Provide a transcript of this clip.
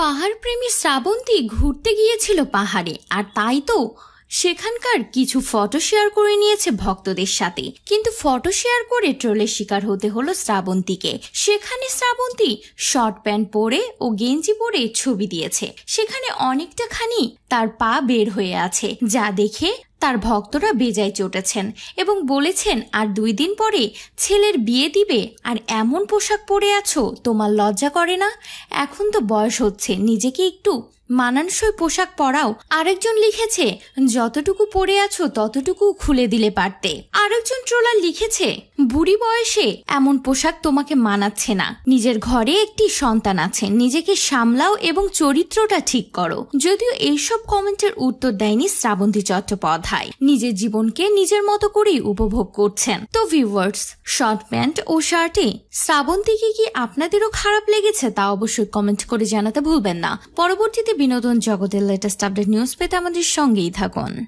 পাহাড় প্রেমী শ্রাবন্তী ঘুরতে গিয়েছিল পাহাড়ে আর তাই তো সেখানকার কিছু ফটো শেয়ার করে নিয়েছে ভক্তদের সাথে কিন্তু ফটো শেয়ার করে ট্রোলের শিকার হতে হলো শ্রাবন্তীকে সেখানে শ্রাবন্তী শর্ট প্যান্ট পরে ও গেঞ্জি পরে ছবি দিয়েছে সেখানে অনেকটা খানি তার পা বের হয়ে আছে যা দেখে তার ভক্তরা বেজায় চটেছেন এবং বলেছেন আর দুই দিন পরে ছেলের বিয়ে দিবে আর এমন পোশাক পরে আছো তোমার লজ্জা করে না এখন তো বয়স হচ্ছে নিজেকে একটু মানানসই পোশাক পরাও আরেকজন লিখেছে যতটুকু পরে আছো ততটুকু খুলে দিলে পারতে আরেকজন ট্রোলার লিখেছে বুড়ি বয়সে এমন পোশাক তোমাকে মানাচ্ছে না নিজের ঘরে একটি সন্তান আছে নিজেকে সামলাও এবং চরিত্রটা ঠিক করো যদিও এইসব কমেন্টের উত্তর দেয়নি শ্রাবন্তী চট্টোপাধ্যায় নিজের জীবনকে নিজের মতো করেই উপভোগ করছেন তো ভিউয়ার্স শর্ট প্যান্ট ও শার্টে শ্রাবন্তীকে কি আপনাদেরও খারাপ লেগেছে তা অবশ্যই কমেন্ট করে জানাতে ভুলবেন না পরবর্তীতে বিনোদন জগতের লেটেস্ট আপডেট নিউজ পেতে আমাদের সঙ্গেই থাকুন